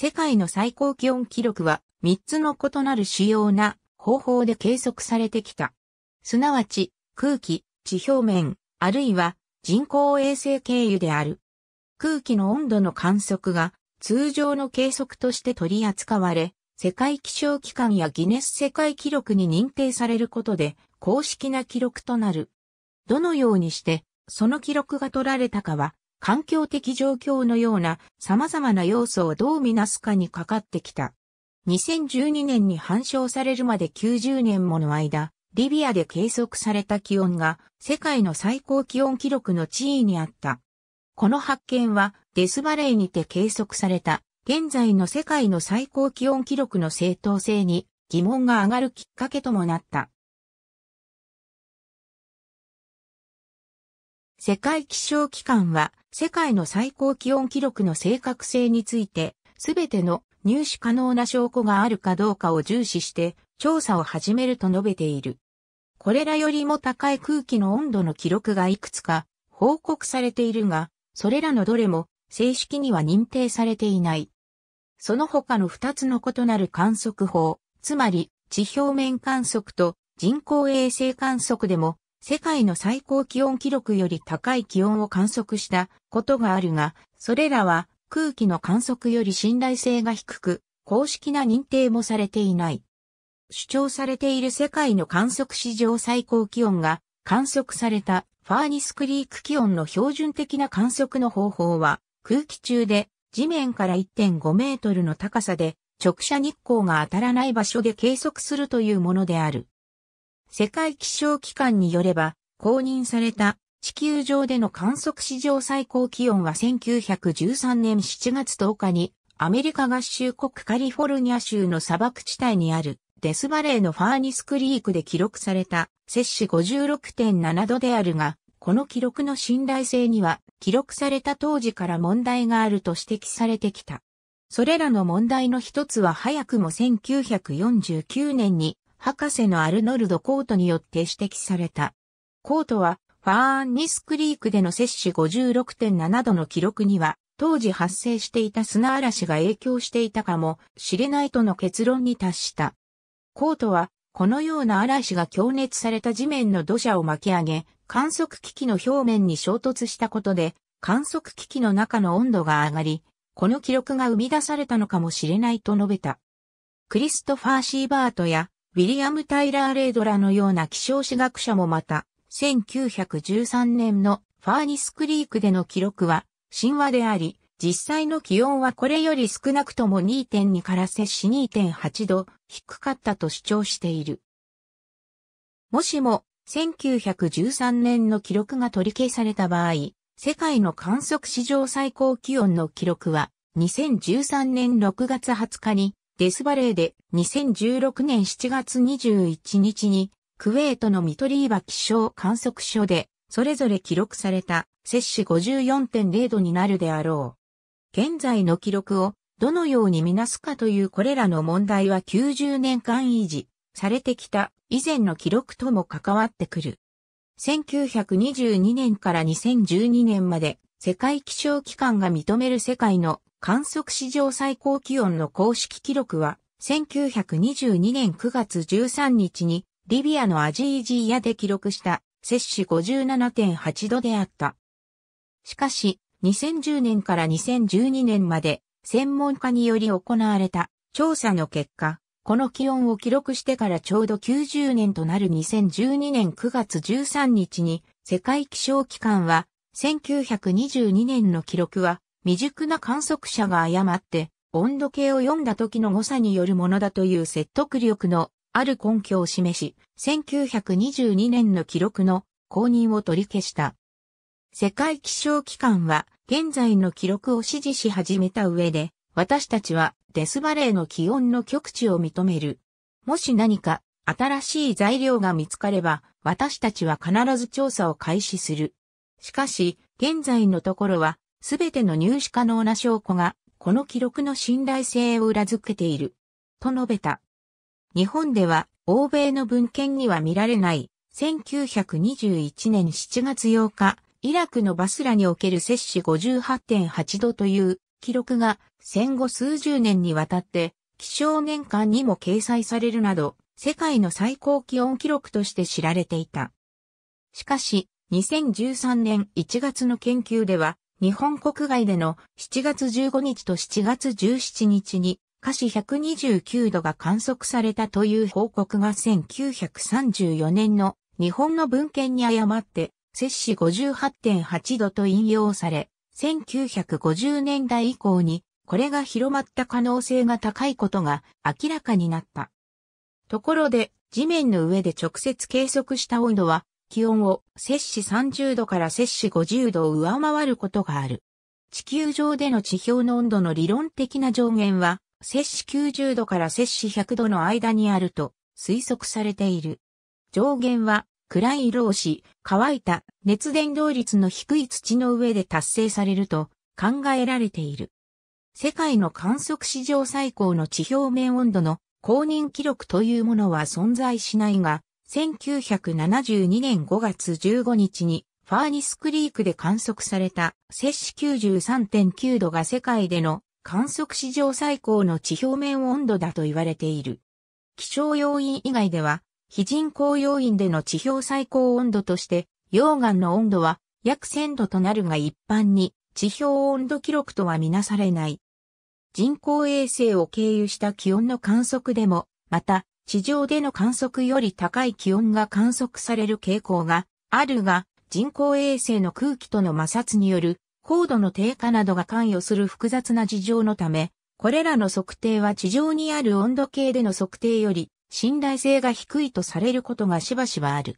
世界の最高気温記録は3つの異なる主要な方法で計測されてきた。すなわち、空気、地表面、あるいは人工衛星経由である。空気の温度の観測が通常の計測として取り扱われ、世界気象機関やギネス世界記録に認定されることで公式な記録となる。どのようにしてその記録が取られたかは環境的状況のような様々な要素をどう見なすかにかかってきた。2012年に反証されるまで90年もの間、リビアで計測された気温が世界の最高気温記録の地位にあった。この発見はデスバレーにて計測された現在の世界の最高気温記録の正当性に疑問が上がるきっかけともなった。世界気象機関は、世界の最高気温記録の正確性について、すべての入手可能な証拠があるかどうかを重視して調査を始めると述べている。これらよりも高い空気の温度の記録がいくつか報告されているが、それらのどれも正式には認定されていない。その他の2つの異なる観測法、つまり地表面観測と人工衛星観測でも世界の最高気温記録より高い気温を観測したことがあるが、それらは空気の観測より信頼性が低く、公式な認定もされていない。主張されている世界の観測史上最高気温が観測されたファーニスクリーク気温の標準的な観測の方法は空気中で地面から1.5メートルの高さで直射日光が当たらない場所で計測するというものである。世界気象機関によれば、公認された地球上での観測史上最高気温は1913年7月10日にアメリカ合衆国カリフォルニア州の砂漠地帯にあるデスバレーのファーニスクリークで記録された摂氏56.7度であるが、この記録の信頼性には記録された当時から問題があると指摘されてきた。それらの問題の一つは早くも1949年に博士のアルノルド・コートによって指摘された。コートは、ファーンニスクリークでの摂氏56.7度の記録には、当時発生していた砂嵐が影響していたかもしれないとの結論に達した。コートは、このような嵐が強熱された地面の土砂を巻き上げ、観測機器の表面に衝突したことで、観測機器の中の温度が上がり、この記録が生み出されたのかもしれないと述べた。クリストファー・シーバートやウィリアム・タイラー・レードラのような気象史学者もまた、1913年のファーニスクリークでの記録は神話であり、実際の気温はこれより少なくとも2.2から摂氏2.8度低かったと主張している。もしも1913年の記録が取り消された場合、世界の観測史上最高気温の記録は2013年6月20日にデスバレーで2016年7月21日にクウェートのミトリーバ気象観測所でそれぞれ記録された摂氏54.0度になるであろう。現在の記録をどのように見なすかというこれらの問題は90年間維持されてきた以前の記録とも関わってくる。1922年から2012年まで世界気象機関が認める世界の観測史上最高気温の公式記録は、1922年9月13日に、リビアのアジージーヤで記録した、摂氏57.8度であった。しかし、2010年から2012年まで、専門家により行われた調査の結果、この気温を記録してからちょうど90年となる2012年9月13日に、世界気象機関は、1922年の記録は未熟な観測者が誤って、温度計を読んだ時の誤差によるものだという説得力のある根拠を示し、1922年の記録の公認を取り消した。世界気象機関は現在の記録を支持し始めた上で、私たちはデスバレーの気温の極地を認める。もし何か新しい材料が見つかれば、私たちは必ず調査を開始する。しかし、現在のところはすべての入手可能な証拠が、この記録の信頼性を裏付けている。と述べた。日本では、欧米の文献には見られない、1921年7月8日、イラクのバスラにおける摂氏58.8度という記録が戦後数十年にわたって気象年間にも掲載されるなど世界の最高気温記録として知られていた。しかし2013年1月の研究では日本国外での7月15日と7月17日に華氏129度が観測されたという報告が1934年の日本の文献に誤って摂氏58.8度と引用され、1950年代以降にこれが広まった可能性が高いことが明らかになった。ところで地面の上で直接計測した温度は気温を摂氏30度から摂氏50度を上回ることがある。地球上での地表の温度の理論的な上限は、摂氏90度から摂氏100度の間にあると推測されている。上限は暗い色をし、乾いた熱伝導率の低い土の上で達成されると考えられている。世界の観測史上最高の地表面温度の公認記録というものは存在しないが、1972年5月15日にファーニスクリークで観測された摂氏93.9度が世界での観測史上最高の地表面温度だと言われている。気象要因以外では、非人工要因での地表最高温度として、溶岩の温度は約1000度となるが一般に地表温度記録とはみなされない。人工衛星を経由した気温の観測でも、また地上での観測より高い気温が観測される傾向があるが、人工衛星の空気との摩擦による高度の低下などが関与する複雑な事情のため、これらの測定は地上にある温度計での測定より信頼性が低いとされることがしばしばある。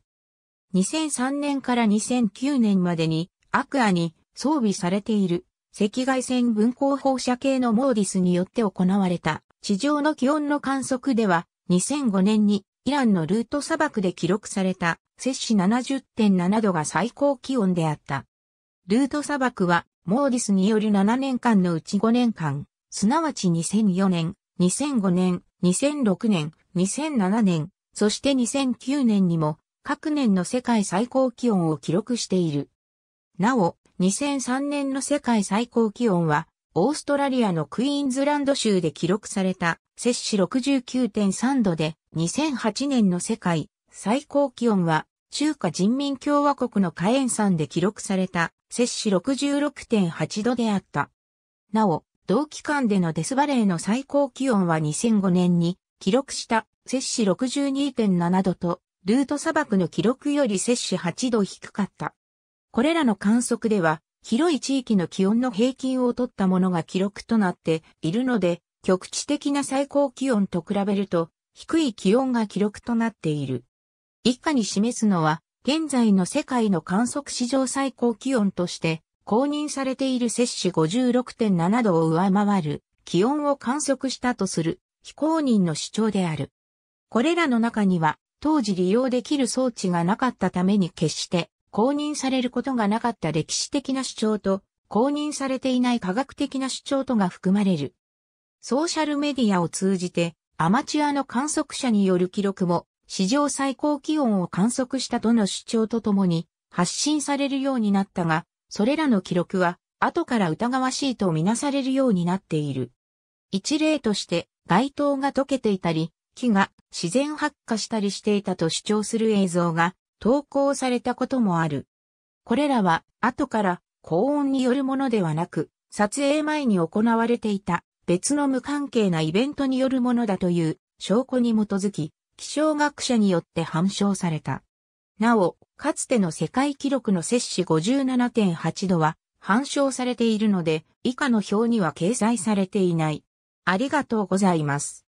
2003年から2009年までにアクアに装備されている赤外線分光放射系のモーディスによって行われた地上の気温の観測では2005年にイランのルート砂漠で記録された摂氏70.7度が最高気温であった。ルート砂漠はモーディスによる7年間のうち5年間、すなわち2004年、2005年、2006年、2007年、そして2009年にも各年の世界最高気温を記録している。なお、2003年の世界最高気温は、オーストラリアのクイーンズランド州で記録された摂氏69.3度で、2008年の世界最高気温は、中華人民共和国の火炎山で記録された、摂氏66.8度であった。なお、同期間でのデスバレーの最高気温は2005年に記録した摂氏62.7度と、ルート砂漠の記録より摂氏8度低かった。これらの観測では、広い地域の気温の平均を取ったものが記録となっているので、局地的な最高気温と比べると低い気温が記録となっている。以下に示すのは、現在の世界の観測史上最高気温として公認されている摂氏56.7度を上回る気温を観測したとする非公認の主張である。これらの中には当時利用できる装置がなかったために決して公認されることがなかった歴史的な主張と公認されていない科学的な主張とが含まれる。ソーシャルメディアを通じて、アマチュアの観測者による記録も、史上最高気温を観測したとの主張とともに、発信されるようになったが、それらの記録は、後から疑わしいとみなされるようになっている。一例として、街灯が溶けていたり、木が自然発火したりしていたと主張する映像が投稿されたこともある。これらは後から高温によるものではなく、撮影前に行われていた別の無関係なイベントによるものだという証拠に基づき、気象学者によって反証された。なお、かつての世界記録の摂氏57.8度は反証されているので、以下の表には掲載されていない。ありがとうございます。